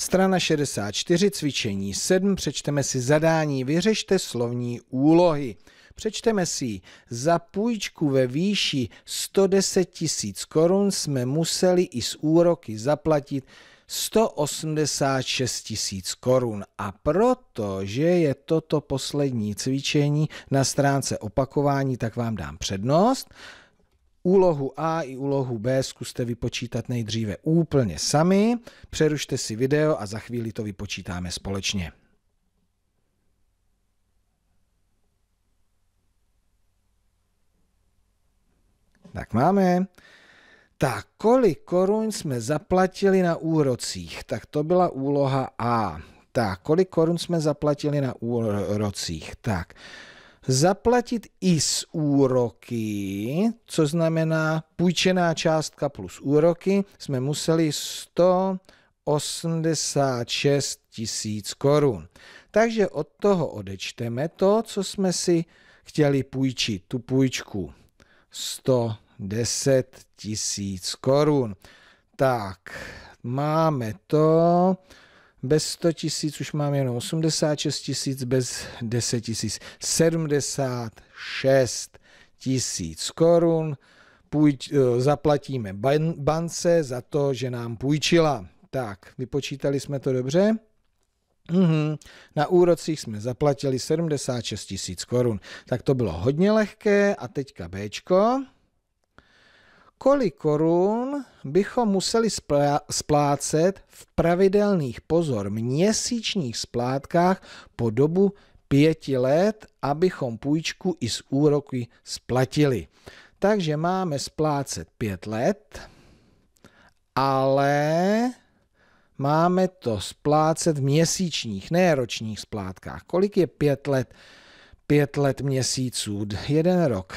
Strana 64, cvičení 7, přečteme si zadání, vyřešte slovní úlohy. Přečteme si, za půjčku ve výši 110 tisíc korun jsme museli i z úroky zaplatit 186 tisíc korun. A protože je toto poslední cvičení na stránce opakování, tak vám dám přednost. Úlohu A i úlohu B zkuste vypočítat nejdříve úplně sami, přerušte si video a za chvíli to vypočítáme společně. Tak máme. Tak kolik korun jsme zaplatili na úrocích? Tak to byla úloha A. Tak kolik korun jsme zaplatili na úrocích? Tak zaplatit i s úroky, co znamená půjčená částka plus úroky, jsme museli 186 tisíc korun. Takže od toho odečteme to, co jsme si chtěli půjčit, tu půjčku 110 tisíc korun. Tak, máme to bez 100 tisíc už mám jenom 86 tisíc, bez 10 tisíc 76 tisíc korun. Půjč, eh, zaplatíme ban, bance za to, že nám půjčila. Tak, vypočítali jsme to dobře? Mm-hmm. Na úrocích jsme zaplatili 76 tisíc korun. Tak to bylo hodně lehké a teďka Bčko kolik korun bychom museli splácet v pravidelných pozor měsíčních splátkách po dobu pěti let, abychom půjčku i z úroky splatili. Takže máme splácet pět let, ale máme to splácet v měsíčních, ne ročních splátkách. Kolik je pět let? Pět let měsíců, jeden rok.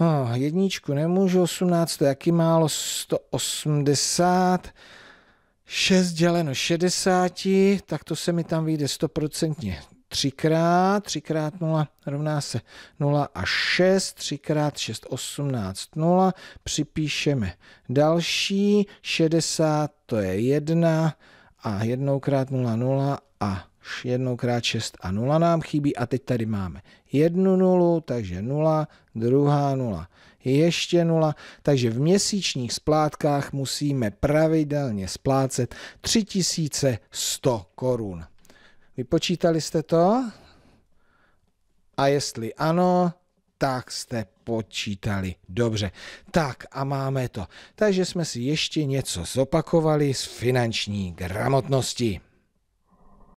Oh, jedničku nemůžu, 18, to jaký málo, 180, 6 děleno 60, tak to se mi tam vyjde 100% 3 3 x 0 rovná se 0 a 6, 3 3x 6, 18, 0, připíšeme další, 60 to je 1 a jednou krát 0, 0 a 1 krát 6 a 0 nám chybí a teď tady máme jednu nulu, takže 0, druhá 0, ještě 0, takže v měsíčních splátkách musíme pravidelně splácet 3100 korun. Vypočítali jste to? A jestli ano, tak jste počítali. Dobře, tak a máme to. Takže jsme si ještě něco zopakovali z finanční gramotnosti.